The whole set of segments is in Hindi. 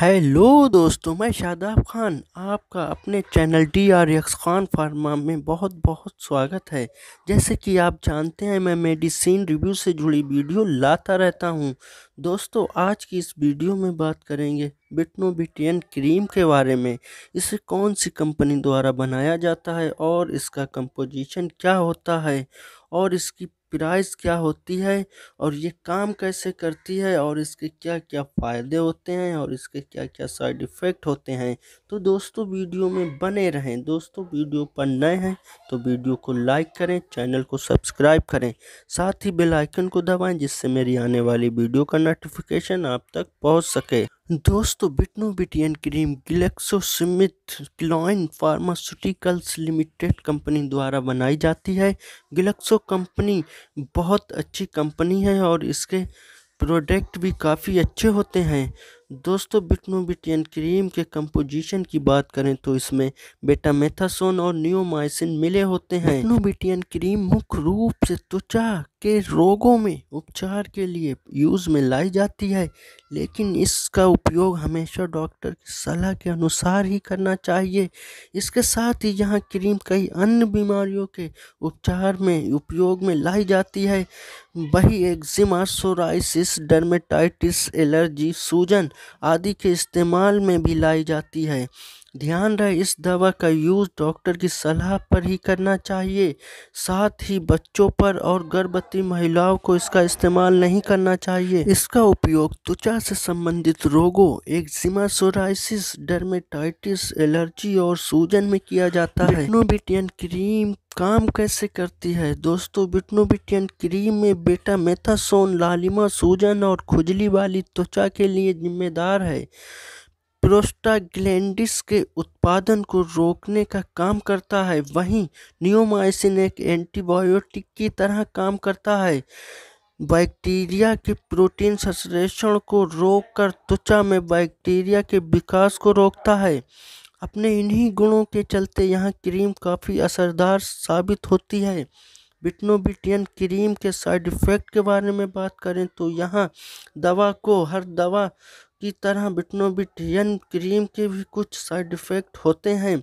हेलो दोस्तों मैं शादाब खान आपका अपने channel D R X Khan pharma में बहुत बहुत स्वागत है जैसे कि आप जानते हैं मैं मेडिसिन रिव्यू से जुड़ी वीडियो लाता रहता हूं दोस्तों आज की इस वीडियो में बात करेंगे बिटनोबिटियन क्रीम के बारे में इसे कौन सी कंपनी द्वारा बनाया जाता है और इसका कंपोजिशन क्या होता है और इसकी प्राइस क्या होती है और ये काम कैसे करती है और इसके क्या क्या फ़ायदे होते हैं और इसके क्या क्या साइड इफ़ेक्ट होते हैं तो दोस्तों वीडियो में बने रहें दोस्तों वीडियो पर नए हैं तो वीडियो को लाइक करें चैनल को सब्सक्राइब करें साथ ही बेल आइकन को दबाएं जिससे मेरी आने वाली वीडियो का नोटिफिकेशन आप तक पहुंच सके दोस्तों Betnovate cream Glaxo Smith Kline pharmaceuticals limited company द्वारा बनाई जाती है गिलेक्सो कंपनी बहुत अच्छी कंपनी है और इसके प्रोडक्ट भी काफ़ी अच्छे होते हैं दोस्तों बिटनोबिटियन क्रीम के कंपोजिशन की बात करें तो इसमें मेथासोन और न्योमाइसिन मिले होते हैं बिटनोबिटियन क्रीम मुख्य रूप से त्वचा के रोगों में उपचार के लिए यूज़ में लाई जाती है लेकिन इसका उपयोग हमेशा डॉक्टर की सलाह के अनुसार ही करना चाहिए इसके साथ ही यहाँ क्रीम कई अन्य बीमारियों के उपचार में उपयोग में लाई जाती है वही एक्जिमा सोराइसिस डर्मेटाइटिस एलर्जी सूजन आदि के इस्तेमाल में भी लाई जाती है ध्यान रहे इस दवा का यूज़ डॉक्टर की सलाह पर ही करना चाहिए साथ ही बच्चों पर और गर्भवती महिलाओं को इसका इस्तेमाल नहीं करना चाहिए इसका उपयोग त्वचा से संबंधित रोगों एक्जिमा सोराइसिस डर्मेटाइटिस एलर्जी और सूजन में किया जाता है नोबिटियन क्रीम काम कैसे करती है दोस्तों बिटनोबिटियन क्रीम में बेटा मेथासोन लालिमा सूजन और खुजली वाली त्वचा के लिए जिम्मेदार है प्रोस्टाग्लैंडिस के उत्पादन को रोकने का काम करता है वहीं नियोमाइसिन एक एंटीबायोटिक की तरह काम करता है बैक्टीरिया के प्रोटीन संश्लेषण को रोककर त्वचा में बैक्टीरिया के विकास को रोकता है अपने इन्हीं गुणों के चलते यह क्रीम काफ़ी असरदार साबित होती है बिटनोबिटियन क्रीम के साइड इफ़ेक्ट के बारे में बात करें तो यहाँ दवा को हर दवा की तरह यन क्रीम के भी कुछ साइड इफ़ेक्ट होते हैं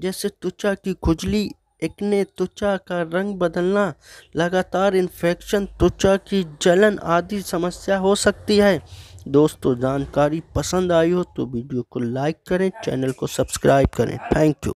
जैसे त्वचा की खुजली एक्ने त्वचा का रंग बदलना लगातार इन्फेक्शन त्वचा की जलन आदि समस्या हो सकती है दोस्तों जानकारी पसंद आई हो तो वीडियो को लाइक करें चैनल को सब्सक्राइब करें थैंक यू